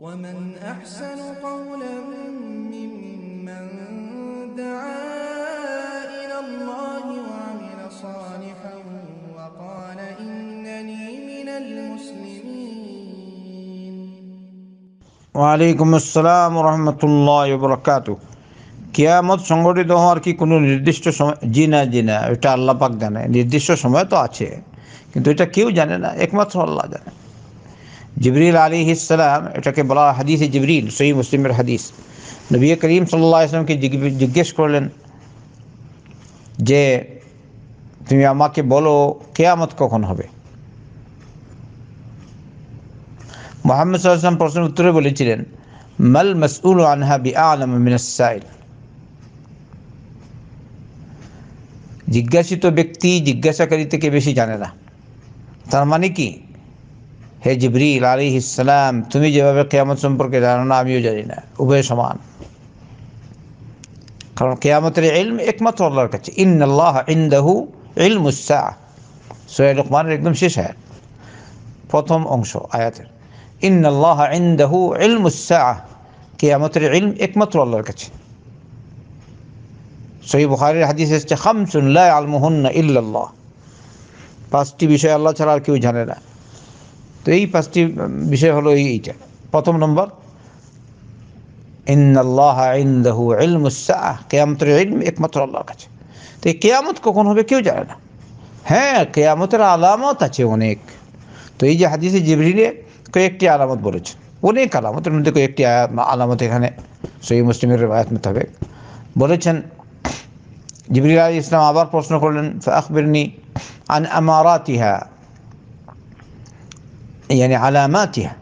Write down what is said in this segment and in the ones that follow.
ومن أحسن قولا ممن دعا إلى الله وعمل صالحا وقال إنني من المسلمين وعليكم السلام ورحمة الله وبركاته কিয়ামত সংগঠিত হওয়ার কি কোনো নির্দিষ্ট সময় জি না জি না এটা আল্লাহ পাক জানে নির্দিষ্ট সময় তো আছে কিন্তু এটা কেউ জানে না একমাত্র আল্লাহ জানে জিবরিল আলী ইসালাম এটাকে বলা হাদিস জিবরিল সই মুসলিমের হাদিস নবী করিম সাল্লা ইসলামকে জিজ্ঞেস করলেন যে তুমি আমাকে বলো কেয়ামত কখন হবে মোহাম্মদ সাল্লাম প্রশ্নের উত্তরে বলেছিলেন মাল মসউল আনহা বি আলম মিনাসাইল জিজ্ঞাসিত ব্যক্তি জিজ্ঞাসাকারী থেকে বেশি জানে না তার মানে কি হে জিবরিল আলাইহিস সালাম তুমি যেভাবে কিয়ামত সম্পর্কে জানো না আমিও জানি না উভয় সমান কারণ কিয়ামতের ইলম একমাত্র আল্লাহর কাছে ইন আল্লাহ ইন্দাহু ইলম উসাহ সোহেল রহমানের একদম শেষ আয়াত প্রথম অংশ আয়াতের ইন ইন্দাহু ইলমুস সাআ কিয়ামতের ইলম একমাত্র আল্লাহর কাছে সহি বুখারির হাদিস এসছে খামসুন লা আলমুহন্না ইল্লাল্লাহ পাঁচটি বিষয় আল্লাহ ছাড়া আর কেউ জানে না তো এই পাঁচটি বিষয় হলো এইটা প্রথম নম্বর কেয়ামতের একমাত্র আল্লাহর কাছে তো এই কেয়ামত কখন হবে কেউ জানে না হ্যাঁ কেয়ামতের আলামত আছে অনেক তো এই যে হাদিসে জিবরিলে কয়েকটি আলামত বলেছে অনেক আলামতের মধ্যে কয়েকটি আলামত এখানে সই মুসলিমের আয়াত হবে বলেছেন জিবরিল আলী ইসলাম আবার প্রশ্ন করলেন আকবরনি আন আমারাতিহা يعني علاماتها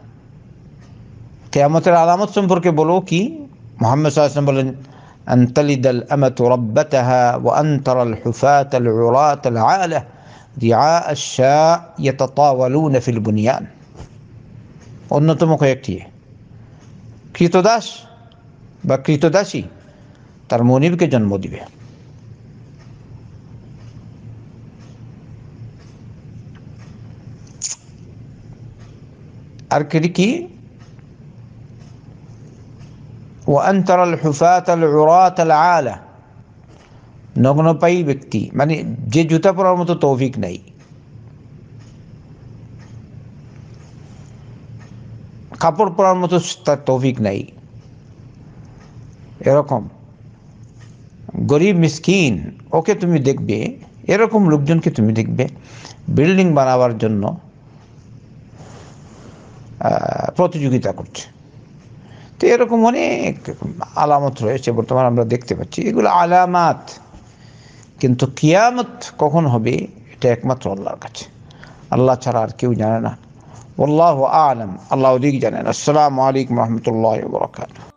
قيامة العلامات سنبرك بلوكي محمد صلى الله عليه وسلم أن تلد الأمة ربتها وأن ترى الحفاة العراة العالة دعاء الشاء يتطاولون في البنيان كيتو داش بكيتو داشي ترموني بك جنمو دي দিবে কারী কি ও আনত্রাল হফাত আল উরাত আল আলা নগ্ন পাই ব্যক্তি মানে যে জুতা পরার মত তৌফিক নাই কাপড় পরার মত তৌফিক নাই এরকম গরীব মিসকিন ওকে তুমি দেখবে এরকম লোকজনকে তুমি দেখবে বিল্ডিং বানাবার জন্য প্রতিযোগিতা করছে তো এরকম অনেক আলামত রয়েছে বর্তমানে আমরা দেখতে পাচ্ছি এগুলো আলামাত কিন্তু কিয়ামত কখন হবে এটা একমাত্র আল্লাহর কাছে আল্লাহ ছাড়া আর কেউ জানে না আল্লাহ আলম আল্লাহ দিক জানেন আসসালামু আলাইকুম রহমতুল্লাহ বরাকাত